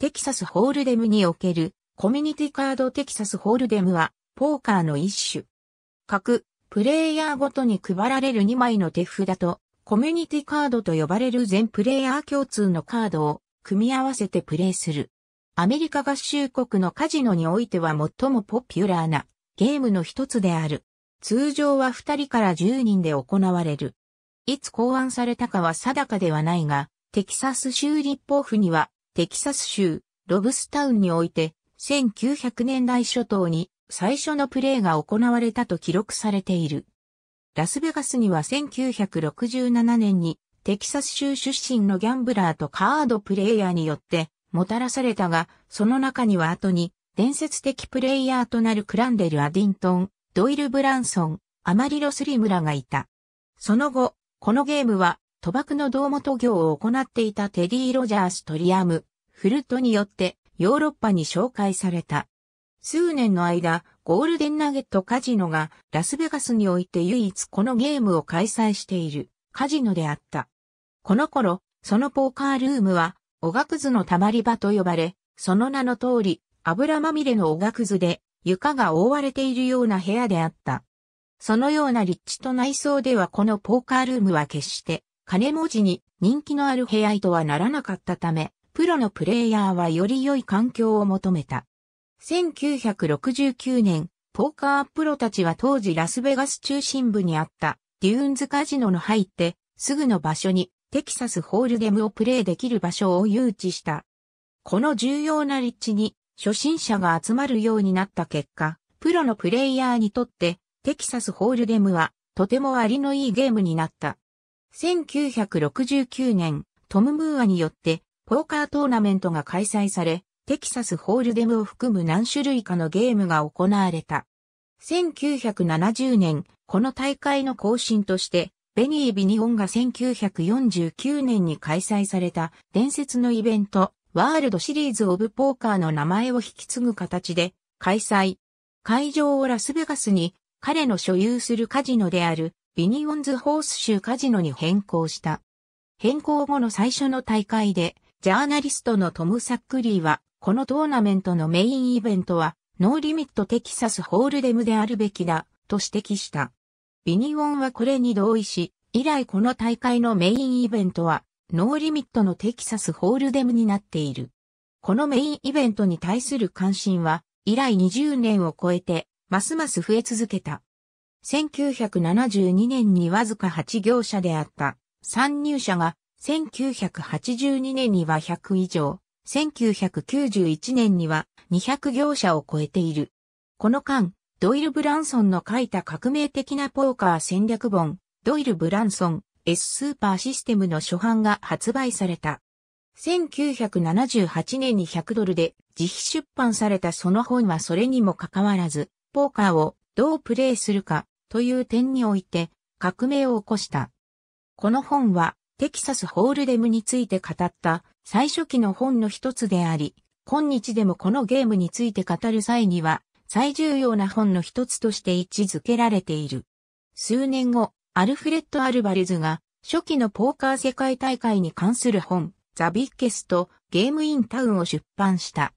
テキサスホールデムにおけるコミュニティカードテキサスホールデムはポーカーの一種。各プレイヤーごとに配られる2枚の手札とコミュニティカードと呼ばれる全プレイヤー共通のカードを組み合わせてプレイする。アメリカ合衆国のカジノにおいては最もポピュラーなゲームの一つである。通常は2人から10人で行われる。いつ考案されたかは定かではないが、テキサス州立法府にはテキサス州、ロブスタウンにおいて、1900年代初頭に最初のプレーが行われたと記録されている。ラスベガスには1967年にテキサス州出身のギャンブラーとカードプレイヤーによってもたらされたが、その中には後に伝説的プレイヤーとなるクランデル・アディントン、ドイル・ブランソン、アマリロ・スリムラがいた。その後、このゲームは賭博の胴元業を行っていたテディ・ロジャースとリアム・フルトによってヨーロッパに紹介された。数年の間、ゴールデンナゲットカジノがラスベガスにおいて唯一このゲームを開催しているカジノであった。この頃、そのポーカールームは、おがくずの溜まり場と呼ばれ、その名の通り、油まみれのおがくずで、床が覆われているような部屋であった。そのような立地と内装ではこのポーカールームは決して金文字に人気のある部屋とはならなかったため、プロのプレイヤーはより良い環境を求めた。1969年、ポーカープロたちは当時ラスベガス中心部にあったデューンズカジノの入ってすぐの場所にテキサスホールデムをプレイできる場所を誘致した。この重要な立地に初心者が集まるようになった結果、プロのプレイヤーにとってテキサスホールデムはとてもありのいいゲームになった。1969年、トム・ムーアによって、ポーカートーナメントが開催され、テキサスホールデムを含む何種類かのゲームが行われた。1970年、この大会の更新として、ベニー・ビニオンが1949年に開催された伝説のイベント、ワールドシリーズ・オブ・ポーカーの名前を引き継ぐ形で開催。会場をラスベガスに彼の所有するカジノであるビニオンズホース州カジノに変更した。変更後の最初の大会で、ジャーナリストのトム・サックリーは、このトーナメントのメインイベントは、ノーリミットテキサスホールデムであるべきだ、と指摘した。ビニオンはこれに同意し、以来この大会のメインイベントは、ノーリミットのテキサスホールデムになっている。このメインイベントに対する関心は、以来20年を超えて、ますます増え続けた。1972年にわずか8業者であった参入者が1982年には100以上、1991年には200業者を超えている。この間、ドイル・ブランソンの書いた革命的なポーカー戦略本、ドイル・ブランソン S スーパーシステムの初版が発売された。1978年に100ドルで自費出版されたその本はそれにもかかわらず、ポーカーをどうプレイするか、という点において革命を起こした。この本はテキサスホールデムについて語った最初期の本の一つであり、今日でもこのゲームについて語る際には最重要な本の一つとして位置づけられている。数年後、アルフレッド・アルバルズが初期のポーカー世界大会に関する本、ザ・ビッケスとゲーム・イン・タウンを出版した。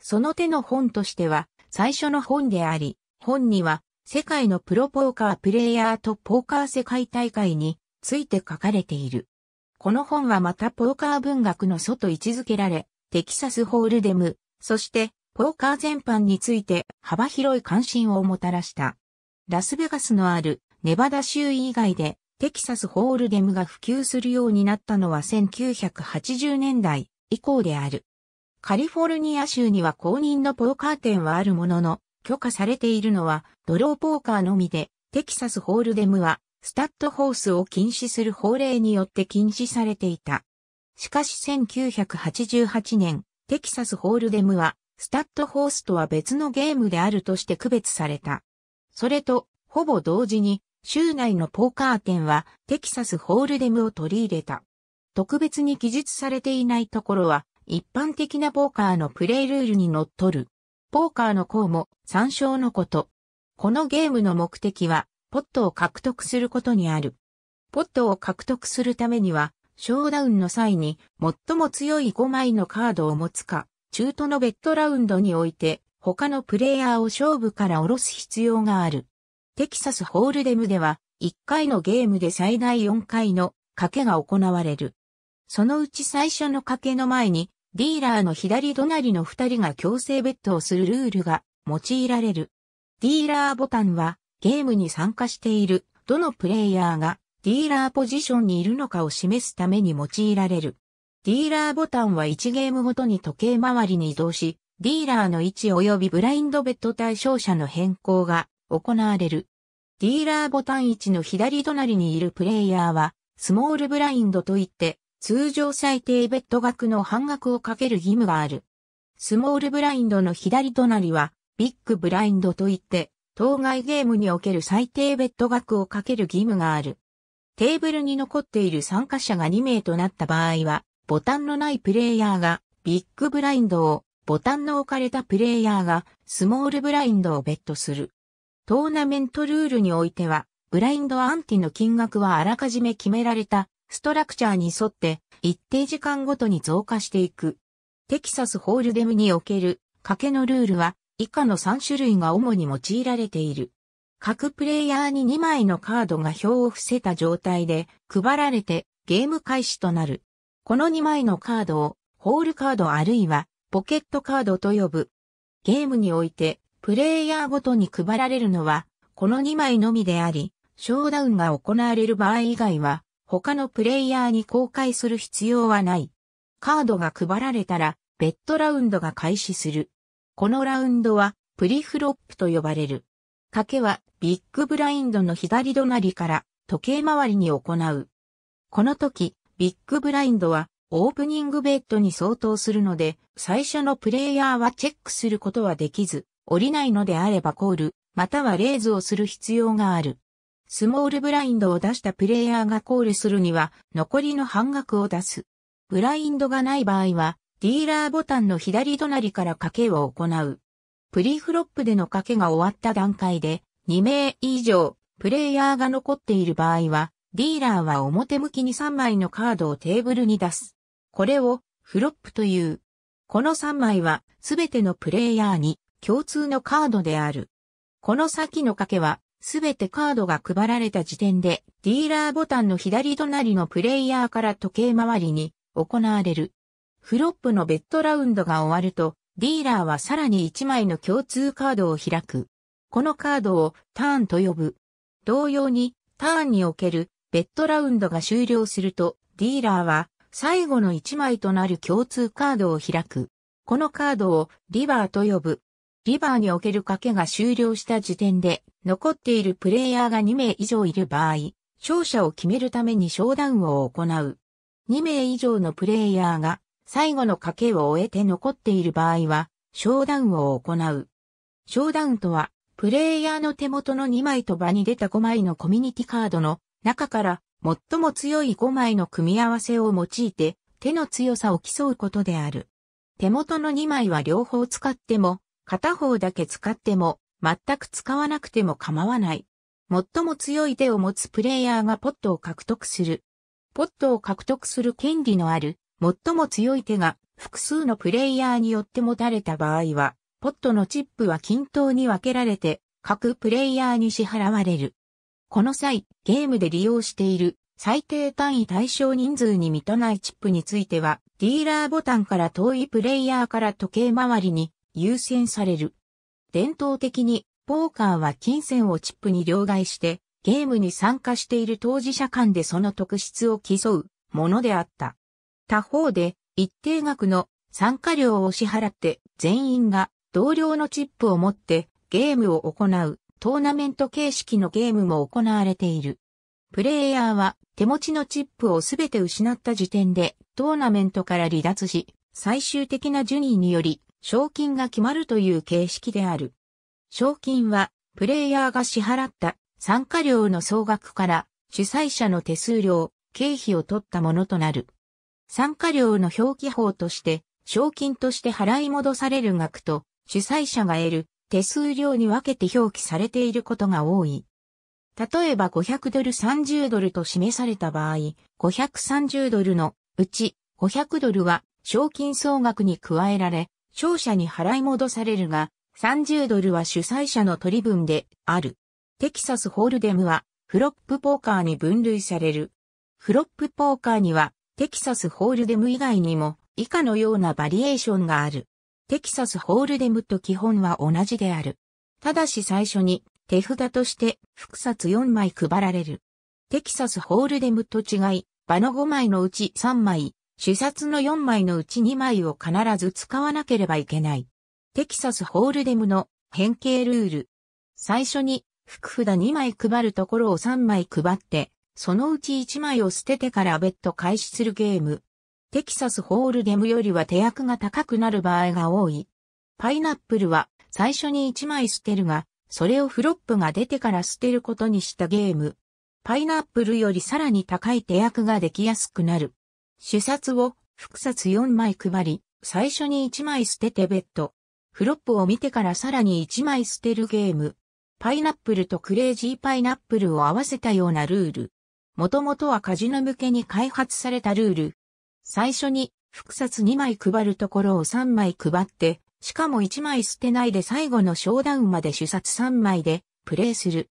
その手の本としては最初の本であり、本には世界のプロポーカープレイヤーとポーカー世界大会について書かれている。この本はまたポーカー文学の祖と位置づけられ、テキサスホールデム、そしてポーカー全般について幅広い関心をもたらした。ラスベガスのあるネバダ州以外でテキサスホールデムが普及するようになったのは1980年代以降である。カリフォルニア州には公認のポーカー店はあるものの、許可されているのは、ドローポーカーのみで、テキサスホールデムは、スタッドホースを禁止する法令によって禁止されていた。しかし1988年、テキサスホールデムは、スタッドホースとは別のゲームであるとして区別された。それと、ほぼ同時に、州内のポーカー店は、テキサスホールデムを取り入れた。特別に記述されていないところは、一般的なポーカーのプレイルールにのっとる。ポーカーの項も参照のこと。このゲームの目的は、ポットを獲得することにある。ポットを獲得するためには、ショーダウンの際に最も強い5枚のカードを持つか、中途のベッドラウンドにおいて、他のプレイヤーを勝負から下ろす必要がある。テキサスホールデムでは、1回のゲームで最大4回の賭けが行われる。そのうち最初の賭けの前にディーラーの左隣の二人が強制ベットをするルールが用いられる。ディーラーボタンはゲームに参加しているどのプレイヤーがディーラーポジションにいるのかを示すために用いられる。ディーラーボタンは1ゲームごとに時計回りに移動し、ディーラーの位置及びブラインドベッド対象者の変更が行われる。ディーラーボタン位置の左隣にいるプレイヤーは、スモールブラインドといって、通常最低ベッド額の半額をかける義務がある。スモールブラインドの左隣は、ビッグブラインドといって、当該ゲームにおける最低ベッド額をかける義務がある。テーブルに残っている参加者が2名となった場合は、ボタンのないプレイヤーがビッグブラインドを、ボタンの置かれたプレイヤーがスモールブラインドをベットする。トーナメントルールにおいては、ブラインドアンティの金額はあらかじめ決められたストラクチャーに沿って一定時間ごとに増加していく。テキサスホールデムにおける賭けのルールは以下の3種類が主に用いられている。各プレイヤーに2枚のカードが表を伏せた状態で配られてゲーム開始となる。この2枚のカードをホールカードあるいはポケットカードと呼ぶ。ゲームにおいてプレイヤーごとに配られるのはこの2枚のみであり、ショーダウンが行われる場合以外は他のプレイヤーに公開する必要はない。カードが配られたら、ベッドラウンドが開始する。このラウンドは、プリフロップと呼ばれる。賭けは、ビッグブラインドの左隣から、時計回りに行う。この時、ビッグブラインドは、オープニングベッドに相当するので、最初のプレイヤーはチェックすることはできず、降りないのであればコール、またはレーズをする必要がある。スモールブラインドを出したプレイヤーがコールするには、残りの半額を出す。ブラインドがない場合は、ディーラーボタンの左隣から賭けを行う。プリフロップでの賭けが終わった段階で、2名以上、プレイヤーが残っている場合は、ディーラーは表向きに3枚のカードをテーブルに出す。これを、フロップという。この3枚は、すべてのプレイヤーに、共通のカードである。この先の賭けは、すべてカードが配られた時点で、ディーラーボタンの左隣のプレイヤーから時計回りに行われる。フロップのベッドラウンドが終わると、ディーラーはさらに1枚の共通カードを開く。このカードをターンと呼ぶ。同様に、ターンにおけるベッドラウンドが終了すると、ディーラーは最後の1枚となる共通カードを開く。このカードをリバーと呼ぶ。リバーにおける賭けが終了した時点で、残っているプレイヤーが2名以上いる場合、勝者を決めるためにショーダウンを行う。2名以上のプレイヤーが最後の賭けを終えて残っている場合は、ショーダウンを行う。ショーダウンとは、プレイヤーの手元の2枚と場に出た5枚のコミュニティカードの中から最も強い5枚の組み合わせを用いて手の強さを競うことである。手元の2枚は両方使っても片方だけ使っても、全く使わなくても構わない。最も強い手を持つプレイヤーがポットを獲得する。ポットを獲得する権利のある、最も強い手が複数のプレイヤーによって持たれた場合は、ポットのチップは均等に分けられて、各プレイヤーに支払われる。この際、ゲームで利用している最低単位対象人数に満たないチップについては、ディーラーボタンから遠いプレイヤーから時計回りに優先される。伝統的に、ポーカーは金銭をチップに両替して、ゲームに参加している当事者間でその特質を競うものであった。他方で、一定額の参加料を支払って全員が同僚のチップを持ってゲームを行うトーナメント形式のゲームも行われている。プレイヤーは手持ちのチップをすべて失った時点でトーナメントから離脱し、最終的な順位により賞金が決まるという形式である。賞金は、プレイヤーが支払った参加料の総額から主催者の手数料、経費を取ったものとなる。参加料の表記法として、賞金として払い戻される額と主催者が得る手数料に分けて表記されていることが多い。例えば500ドル30ドルと示された場合、530ドルのうち500ドルは賞金総額に加えられ、勝者に払い戻されるが、30ドルは主催者の取り分である。テキサスホールデムはフロップポーカーに分類される。フロップポーカーにはテキサスホールデム以外にも以下のようなバリエーションがある。テキサスホールデムと基本は同じである。ただし最初に手札として複札4枚配られる。テキサスホールデムと違い、場の5枚のうち3枚、主冊の4枚のうち2枚を必ず使わなければいけない。テキサスホールデムの変形ルール。最初に、福札2枚配るところを3枚配って、そのうち1枚を捨ててから別途開始するゲーム。テキサスホールデムよりは手役が高くなる場合が多い。パイナップルは最初に1枚捨てるが、それをフロップが出てから捨てることにしたゲーム。パイナップルよりさらに高い手役ができやすくなる。主冊を複冊4枚配り、最初に1枚捨ててベッド。フロップを見てからさらに1枚捨てるゲーム。パイナップルとクレイジーパイナップルを合わせたようなルール。もともとはカジノ向けに開発されたルール。最初に複冊2枚配るところを3枚配って、しかも1枚捨てないで最後のショーダウンまで主冊3枚でプレイする。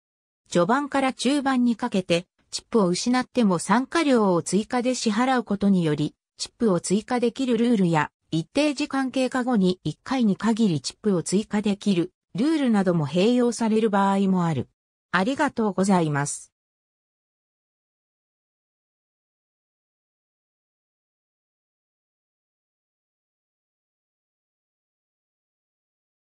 序盤から中盤にかけてチップを失っても参加料を追加で支払うことにより、チップを追加できるルールや、一定時間経過後に1回に限りチップを追加できるルールなども併用される場合もある。ありがとうございます。